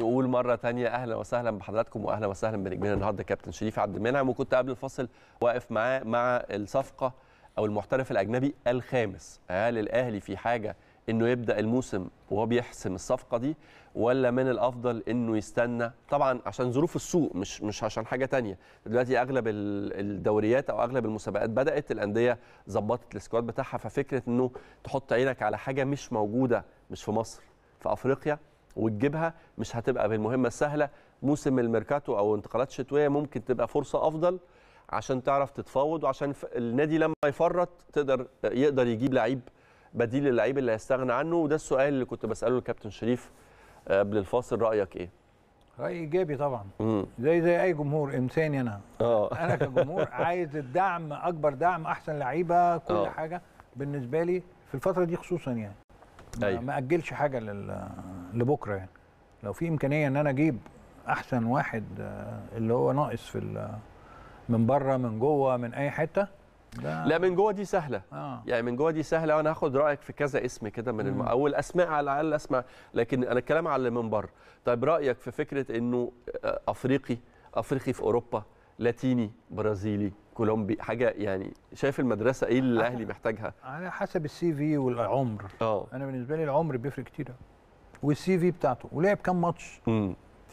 نقول مرة تانية أهلا وسهلا بحضراتكم وأهلا وسهلا بنجمنا النهاردة كابتن شريف عبد المنعم وكنت قبل الفصل واقف معاه مع الصفقة أو المحترف الأجنبي الخامس هل الأهلي في حاجة انه يبدا الموسم وهو بيحسم الصفقه دي ولا من الافضل انه يستنى طبعا عشان ظروف السوق مش مش عشان حاجه تانية دلوقتي اغلب الدوريات او اغلب المسابقات بدات الانديه ظبطت السكواد بتاعها ففكره انه تحط عينك على حاجه مش موجوده مش في مصر في افريقيا وتجيبها مش هتبقى بالمهمه السهله موسم الميركاتو او انتقالات شتويه ممكن تبقى فرصه افضل عشان تعرف تتفاوض وعشان النادي لما يفرط تقدر يقدر يجيب لعيب بديل للعيب اللي هيستغنى عنه وده السؤال اللي كنت بساله الكابتن شريف آه، قبل الفاصل رايك ايه؟ راي ايجابي طبعا زي زي اي جمهور انساني انا أوه. انا كجمهور عايز الدعم اكبر دعم احسن لعيبه كل أوه. حاجه بالنسبه لي في الفتره دي خصوصا يعني أيوه. ما اجلش حاجه لل لبكره يعني لو في امكانيه ان انا اجيب احسن واحد آه، اللي هو ناقص في آه، من بره من جوه من اي حته لا, من جوه دي سهله آه. يعني من جوه دي سهله وانا هاخد رايك في كذا اسم كده من الم... او الاسماء على الاقل اسمع لكن انا الكلام على اللي من بره طيب رايك في فكره انه آه، افريقي افريقي في اوروبا لاتيني برازيلي كولومبي حاجه يعني شايف المدرسه ايه اللي الاهلي محتاجها على حسب السي في والعمر اه انا بالنسبه لي العمر بيفرق كتير والسي في بتاعته ولعب كام ماتش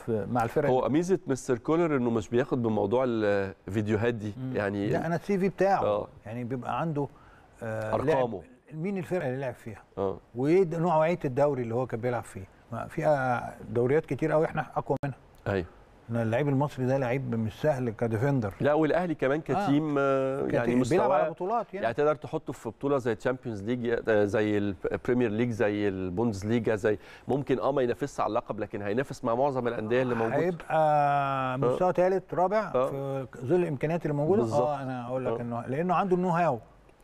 مع الفرق هو ميزه مستر كولر انه مش بياخد بموضوع الفيديوهات دي مم. يعني لا انا السي في بتاعه آه. يعني بيبقى عنده آه ارقامه مين الفرقه اللي لعب فيها آه. وايه نوعيه الدوري اللي هو كان بيلعب فيه ما في دوريات كتير قوي احنا اقوى منها ايوه ان اللعيب المصري ده لعيب مش سهل كديفندر لا والاهلي كمان كتيم آه. آه، يعني بيلعب على بطولات يعني. يعني تقدر تحطه في بطوله زي الشامبيونز آه، ليج زي البريمير ليج زي البوندز ليجا زي ممكن اه ما ينافسش على اللقب لكن هينافس مع معظم الانديه اللي موجوده هيبقى آه. مستوى ثالث رابع آه. في ظل الامكانيات اللي موجوده بالزبط. اه انا اقول لك آه. انه لانه عنده النو هاو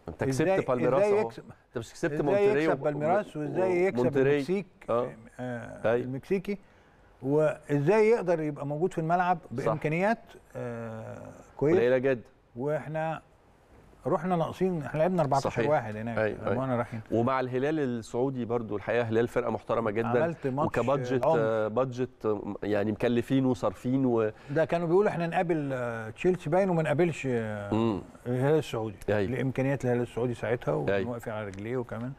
انت كسبت بالميراس اهو انت مش كسبت مونتريو ازاي يكسب بالميراس وازاي يكسب المكسيك آه. آه. المكسيكي وازاي يقدر يبقى موجود في الملعب بامكانيات آه كويسه قليله جدا واحنا رحنا ناقصين احنا لعبنا 14 صحيح. واحد هناك أيوة, أيوة. وانا رايحين ومع الهلال السعودي برضو الحقيقه هلال فرقه محترمه جدا عملت ماتش وكبادجت آه بادجت آه، يعني مكلفين وصارفين و... ده كانوا بيقولوا احنا نقابل آه، تشيلسي باين وما نقابلش آه، الهلال السعودي أيوة. لامكانيات الهلال السعودي ساعتها وكان أيوة. واقف على رجليه وكمان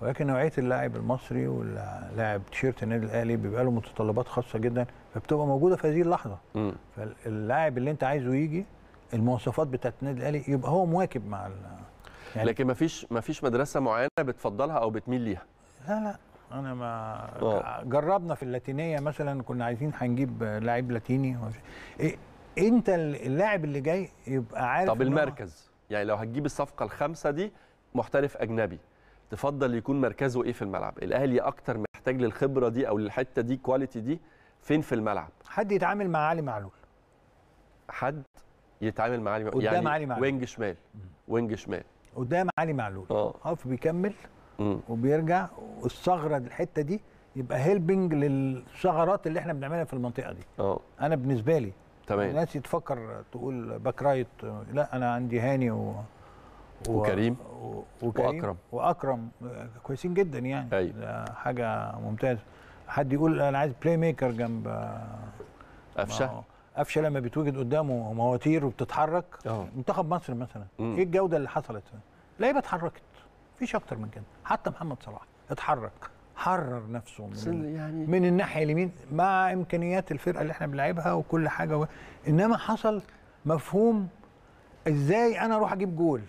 ولكن نوعيه اللاعب المصري واللاعب تيشيرت النادي الاهلي بيبقى له متطلبات خاصه جدا فبتبقى موجوده في هذه اللحظه فاللاعب اللي انت عايزه يجي المواصفات بتاعت النادي الاهلي يبقى هو مواكب مع يعني لكن ما فيش ما فيش مدرسه معينه بتفضلها او بتميل ليها لا لا انا ما أوه. جربنا في اللاتينيه مثلا كنا عايزين هنجيب لاعب لاتيني إيه انت اللاعب اللي جاي يبقى عارف طب المركز يعني لو هتجيب الصفقه الخامسه دي محترف اجنبي تفضل يكون مركزه ايه في الملعب الاهلي اكتر محتاج للخبره دي او للحته دي كواليتي دي فين في الملعب حد يتعامل مع علي معلول حد يتعامل مع علي معلول قدام يعني علي معلول وينج شمال وينج شمال قدام علي معلول اه اه بيكمل وبيرجع والثغره الحته دي يبقى هيلبنج للثغرات اللي احنا بنعملها في المنطقه دي اه انا بالنسبه لي تمام الناس تفكر تقول باك رايت لا انا عندي هاني و وكريم وكريم واكرم واكرم كويسين جدا يعني أي. حاجه ممتازه حد يقول انا عايز بلاي ميكر جنب قفشه قفشه لما بيتوجد قدامه مواتير وبتتحرك أوه. منتخب مصر مثلا مم. ايه الجوده اللي حصلت لعيبه اتحركت مفيش اكتر من كده حتى محمد صلاح اتحرك حرر نفسه من, يعني من الناحيه اليمين مع امكانيات الفرقه اللي احنا بنلعبها وكل حاجه و... انما حصل مفهوم ازاي انا اروح اجيب جول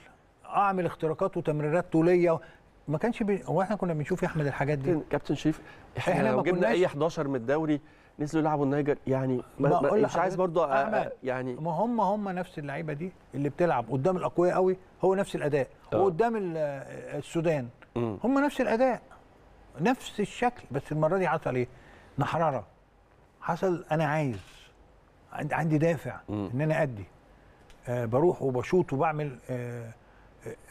اعمل اختراقات وتمريرات طوليه ما كانش بي... هو احنا كنا بنشوف يا احمد الحاجات دي كابتن شريف احنا, احنا لو جبنا اي 11 من الدوري نزلوا يلعبوا النيجر يعني ما ما ما مش عايز برضه أ... يعني ما هم هم نفس اللعيبه دي اللي بتلعب قدام الاقوياء قوي هو نفس الاداء أه. وقدام السودان هم نفس الاداء نفس الشكل بس المره دي حصل ايه؟ نحرره حصل انا عايز عندي دافع ان انا ادي آه بروح وبشوط وبعمل آه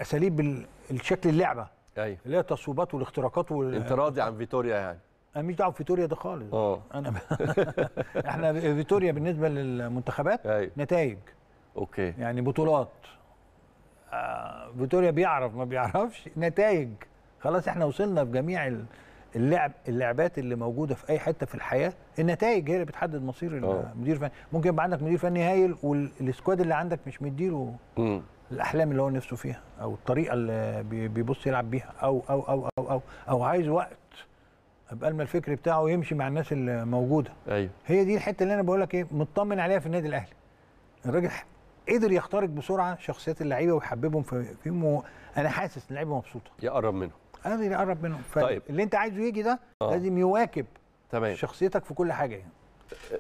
اساليب الشكل اللعبه ايوه اللي هي تصويباته والاختراقات وال... انت راضي عن فيتوريا يعني انا مش دعوه بفيتوريا ده خالص اه انا ب... احنا فيتوريا بالنسبه للمنتخبات أيوة. نتائج اوكي يعني بطولات آه، فيتوريا بيعرف ما بيعرفش نتائج خلاص احنا وصلنا في جميع اللعب اللعبات اللي موجوده في اي حته في الحياه النتائج هي اللي بتحدد مصير المدير الفني ممكن يبقى عندك مدير فني هايل والسكواد اللي عندك مش مديله الاحلام اللي هو نفسه فيها او الطريقه اللي بيبص يلعب بيها أو, او او او او او, او عايز وقت ابقى ما الفكر بتاعه يمشي مع الناس اللي موجوده ايوه هي دي الحته اللي انا بقول لك ايه مطمن عليها في النادي الاهلي الراجل قدر يخترق بسرعه شخصيات اللعيبه ويحببهم فيهم انا حاسس ان اللعيبه مبسوطه يقرب منهم قادر يقرب منهم طيب اللي انت عايزه يجي ده آه. لازم يواكب تمام شخصيتك في كل حاجه يعني.